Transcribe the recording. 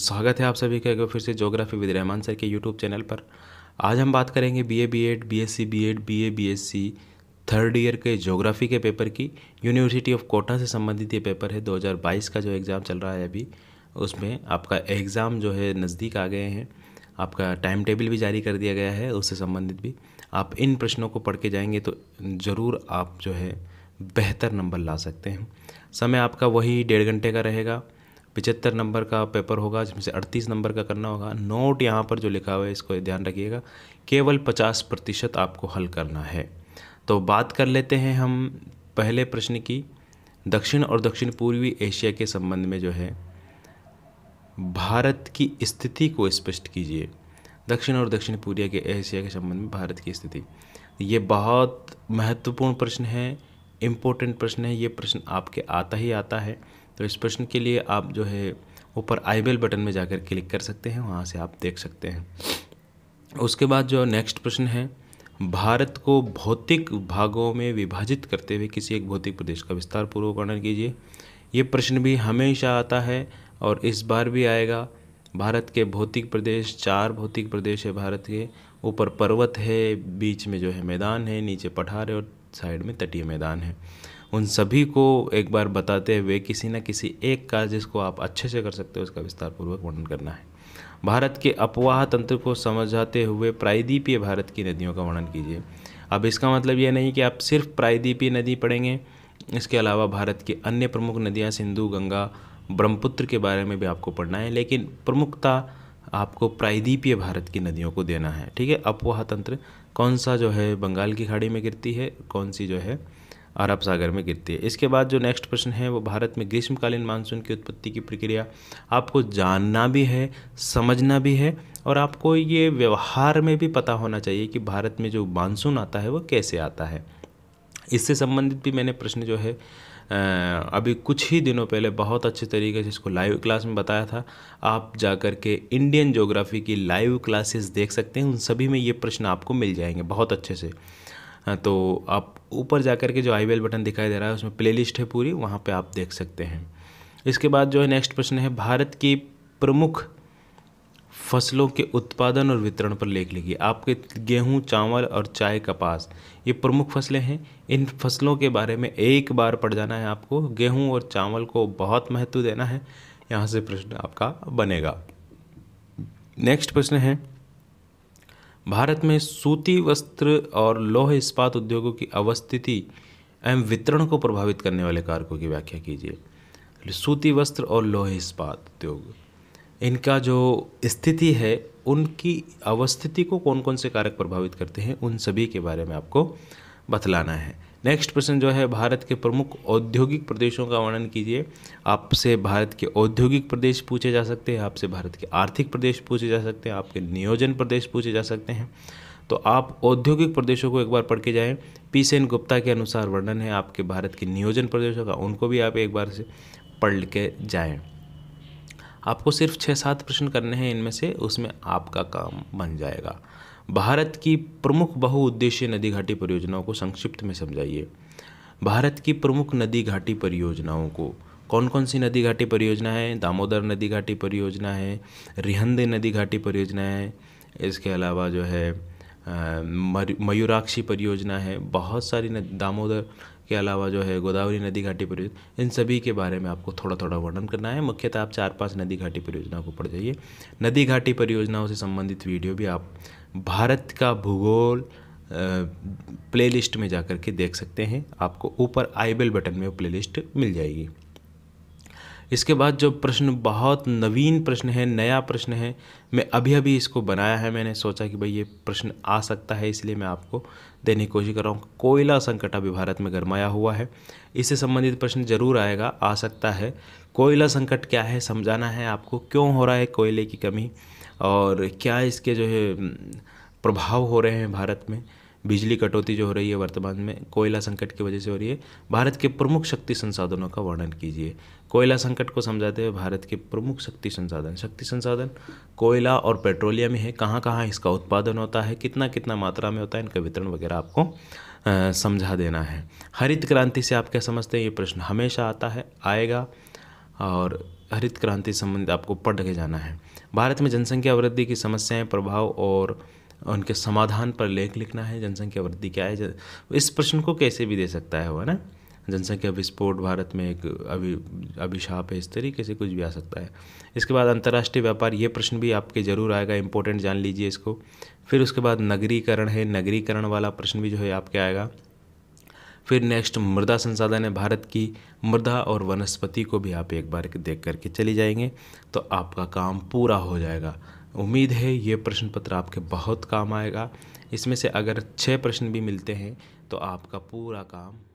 स्वागत है आप सभी का एक बार फिर से जोग्राफी विद रहमान सर के यूट्यूब चैनल पर आज हम बात करेंगे B A B Ed B S C B Ed B A B S C third year के जोग्राफी के पेपर की यूनिवर्सिटी ऑफ कोटा से संबंधित ये पेपर है 2022 का जो एग्ज़ाम चल रहा है अभी उसमें आपका एग्ज़ाम जो है नज़दीक आ गए हैं आपका टाइम टेबल भी जारी कर दिया गया है उससे संबंधित भी आप इन प्रश्नों को पढ़ के जाएंगे तो ज़रूर आप जो है बेहतर नंबर ला सकते हैं समय आपका वही डेढ़ घंटे का रहेगा पिचहत्तर नंबर का पेपर होगा जिसमें से अड़तीस नंबर का करना होगा नोट यहाँ पर जो लिखा हुआ है इसको ध्यान रखिएगा केवल पचास प्रतिशत आपको हल करना है तो बात कर लेते हैं हम पहले प्रश्न की दक्षिण और दक्षिण पूर्वी एशिया के संबंध में जो है भारत की स्थिति को स्पष्ट कीजिए दक्षिण और दक्षिण पूर्वी के एशिया के संबंध में भारत की स्थिति ये बहुत महत्वपूर्ण प्रश्न है इम्पोर्टेंट प्रश्न है ये प्रश्न आपके आता ही आता है तो इस प्रश्न के लिए आप जो है ऊपर आई बेल बटन में जाकर क्लिक कर सकते हैं वहाँ से आप देख सकते हैं उसके बाद जो नेक्स्ट प्रश्न है भारत को भौतिक भागों में विभाजित करते हुए किसी एक भौतिक प्रदेश का विस्तार पूर्वक वर्णन कीजिए ये प्रश्न भी हमेशा आता है और इस बार भी आएगा भारत के भौतिक प्रदेश चार भौतिक प्रदेश है भारत के ऊपर पर्वत है बीच में जो है मैदान है नीचे पठार है और साइड में तटीय मैदान है उन सभी को एक बार बताते हुए किसी न किसी एक का जिसको आप अच्छे से कर सकते हो उसका विस्तार पूर्वक वर्णन करना है भारत के अपवाह तंत्र को समझाते हुए प्रायद्वीपीय भारत की नदियों का वर्णन कीजिए अब इसका मतलब यह नहीं कि आप सिर्फ प्रायद्वीपीय नदी पढ़ेंगे इसके अलावा भारत की अन्य प्रमुख नदियाँ सिंधु गंगा ब्रह्मपुत्र के बारे में भी आपको पढ़ना है लेकिन प्रमुखता आपको प्रायद्वीपीय भारत की नदियों को देना है ठीक है अपवाह तंत्र कौन सा जो है बंगाल की खाड़ी में गिरती है कौन सी जो है अरब सागर में गिरती है इसके बाद जो नेक्स्ट प्रश्न है वो भारत में ग्रीष्मकालीन मानसून की उत्पत्ति की प्रक्रिया आपको जानना भी है समझना भी है और आपको ये व्यवहार में भी पता होना चाहिए कि भारत में जो मानसून आता है वो कैसे आता है इससे संबंधित भी मैंने प्रश्न जो है अभी कुछ ही दिनों पहले बहुत अच्छे तरीके से इसको लाइव क्लास में बताया था आप जा कर के इंडियन जोग्राफी की लाइव क्लासेस देख सकते हैं उन सभी में ये प्रश्न आपको मिल जाएंगे बहुत अच्छे से तो आप ऊपर जा कर के जो आई बेल बटन दिखाई दे रहा है उसमें लिस्ट है पूरी वहाँ पर आप देख सकते हैं इसके बाद जो है नेक्स्ट प्रश्न है भारत की प्रमुख फसलों के उत्पादन और वितरण पर लेख लिखिए आपके गेहूं चावल और चाय कपास ये प्रमुख फसलें हैं इन फसलों के बारे में एक बार पढ़ जाना है आपको गेहूं और चावल को बहुत महत्व देना है यहाँ से प्रश्न आपका बनेगा नेक्स्ट प्रश्न है भारत में सूती वस्त्र और लौह इस्पात उद्योगों की अवस्थिति एवं वितरण को प्रभावित करने वाले कारकों की व्याख्या कीजिए सूती वस्त्र और लौह इस्पात उद्योग इनका जो स्थिति है उनकी अवस्थिति को कौन कौन से कारक प्रभावित करते हैं उन सभी के बारे में आपको बतलाना है नेक्स्ट प्रश्न जो है भारत के प्रमुख औद्योगिक प्रदेशों का वर्णन कीजिए आपसे भारत के औद्योगिक प्रदेश पूछे जा सकते हैं आपसे भारत के आर्थिक प्रदेश पूछे जा सकते हैं आपके नियोजन प्रदेश पूछे जा सकते हैं तो आप औद्योगिक प्रदेशों को एक बार पढ़ के जाएँ पी सेन गुप्ता के अनुसार वर्णन है आपके भारत के नियोजन प्रदेशों का उनको भी आप एक बार से पढ़ के जाएँ आपको सिर्फ छः सात प्रश्न करने हैं इनमें से उसमें आपका काम बन जाएगा भारत की प्रमुख बहुउद्देश्य नदी घाटी परियोजनाओं को संक्षिप्त में समझाइए भारत की प्रमुख नदी घाटी परियोजनाओं को कौन कौन सी नदी घाटी परियोजना है दामोदर नदी घाटी परियोजना है रिहंदे नदी घाटी परियोजना है इसके अलावा जो है मयूराक्षी परियोजना है बहुत सारी नदी दामोदर के अलावा जो है गोदावरी नदी घाटी परियोजना इन सभी के बारे में आपको थोड़ा थोड़ा वर्णन करना है मुख्यतः आप चार पांच नदी घाटी परियोजनाओं को पढ़ जाइए नदी घाटी परियोजनाओं से संबंधित वीडियो भी आप भारत का भूगोल प्लेलिस्ट में जा कर के देख सकते हैं आपको ऊपर आई बेल बटन में लिस्ट मिल जाएगी इसके बाद जो प्रश्न बहुत नवीन प्रश्न है नया प्रश्न है मैं अभी अभी इसको बनाया है मैंने सोचा कि भाई ये प्रश्न आ सकता है इसलिए मैं आपको देने की कोशिश कर रहा हूँ कोयला संकट अभी भारत में गरमाया हुआ है इससे संबंधित प्रश्न जरूर आएगा आ सकता है कोयला संकट क्या है समझाना है आपको क्यों हो रहा है कोयले की कमी और क्या इसके जो है प्रभाव हो रहे हैं भारत में बिजली कटौती जो हो रही है वर्तमान में कोयला संकट की वजह से हो रही है भारत के प्रमुख शक्ति संसाधनों का वर्णन कीजिए कोयला संकट को समझाते हुए भारत के प्रमुख शक्ति संसाधन शक्ति संसाधन कोयला और पेट्रोलियम है कहाँ कहाँ इसका उत्पादन होता है कितना कितना मात्रा में होता है इनका वितरण वगैरह आपको समझा देना है हरित क्रांति से आप क्या समझते हैं ये प्रश्न हमेशा आता है आएगा और हरित क्रांति संबंधित आपको पढ़ के जाना है भारत में जनसंख्या वृद्धि की समस्याएं प्रभाव और उनके समाधान पर लेख लिखना है जनसंख्या वृद्धि क्या है इस प्रश्न को कैसे भी दे सकता है वो ना जनसंख्या विस्फोट भारत में एक अभी अभिशाप है इस तरीके से कुछ भी आ सकता है इसके बाद अंतर्राष्ट्रीय व्यापार ये प्रश्न भी आपके ज़रूर आएगा इंपॉर्टेंट जान लीजिए इसको फिर उसके बाद नगरीकरण है नगरीकरण वाला प्रश्न भी जो है आपके आएगा फिर नेक्स्ट मृदा संसाधन है भारत की मृदा और वनस्पति को भी आप एक बार देख करके चले जाएंगे तो आपका काम पूरा हो जाएगा उम्मीद है ये प्रश्न पत्र आपके बहुत काम आएगा इसमें से अगर छः प्रश्न भी मिलते हैं तो आपका पूरा काम